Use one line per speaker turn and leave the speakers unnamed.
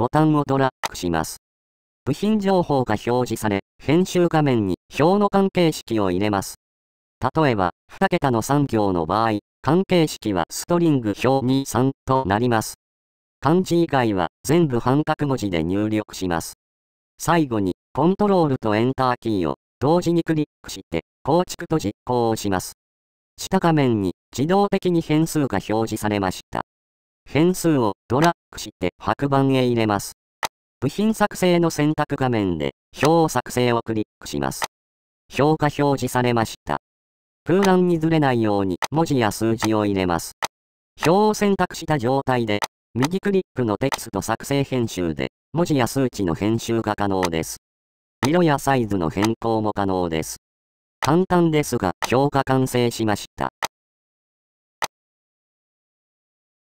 ボタンをドラッグします。部品情報が表示され、編集画面に表の関係式を入れます。例えば、2桁の3行の場合、関係式はストリング表23となります。漢字以外は全部半角文字で入力します。最後に、コントロールとエンターキーを同時にクリックして、構築と実行をします。下画面に自動的に変数が表示されました。変数をドラッグして白板へ入れます。部品作成の選択画面で表を作成をクリックします。表が表示されました。空欄にずれないように文字や数字を入れます。表を選択した状態で、右クリックのテキスト作成編集で、文字や数値の編集が可能です。色やサイズの変更も可能です。簡単ですが、表が完成しました。